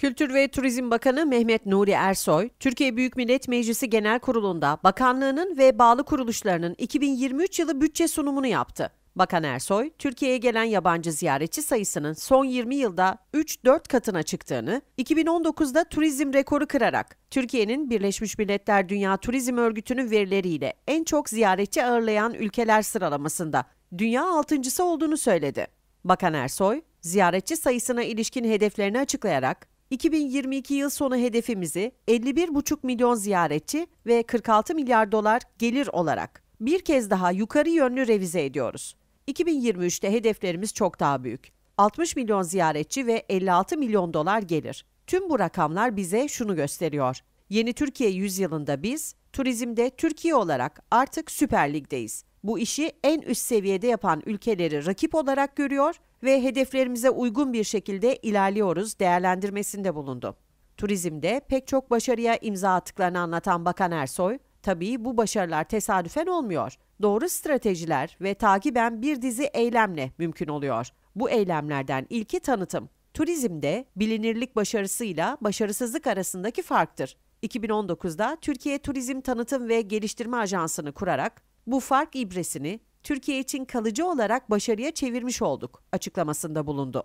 Kültür ve Turizm Bakanı Mehmet Nuri Ersoy, Türkiye Büyük Millet Meclisi Genel Kurulu'nda bakanlığının ve bağlı kuruluşlarının 2023 yılı bütçe sunumunu yaptı. Bakan Ersoy, Türkiye'ye gelen yabancı ziyaretçi sayısının son 20 yılda 3-4 katına çıktığını, 2019'da turizm rekoru kırarak Türkiye'nin Birleşmiş Milletler Dünya Turizm Örgütü'nün verileriyle en çok ziyaretçi ağırlayan ülkeler sıralamasında dünya altıncısı olduğunu söyledi. Bakan Ersoy, ziyaretçi sayısına ilişkin hedeflerini açıklayarak 2022 yıl sonu hedefimizi 51,5 milyon ziyaretçi ve 46 milyar dolar gelir olarak bir kez daha yukarı yönlü revize ediyoruz. 2023'te hedeflerimiz çok daha büyük. 60 milyon ziyaretçi ve 56 milyon dolar gelir. Tüm bu rakamlar bize şunu gösteriyor. Yeni Türkiye yüzyılında biz turizmde Türkiye olarak artık Süper Lig'deyiz. Bu işi en üst seviyede yapan ülkeleri rakip olarak görüyor ve hedeflerimize uygun bir şekilde ilerliyoruz değerlendirmesinde bulundu. Turizmde pek çok başarıya imza attıklarını anlatan Bakan Ersoy, tabii bu başarılar tesadüfen olmuyor. Doğru stratejiler ve takiben bir dizi eylemle mümkün oluyor. Bu eylemlerden ilki tanıtım. Turizmde bilinirlik başarısıyla başarısızlık arasındaki farktır. 2019'da Türkiye Turizm Tanıtım ve Geliştirme Ajansı'nı kurarak bu fark ibresini Türkiye için kalıcı olarak başarıya çevirmiş olduk açıklamasında bulundu.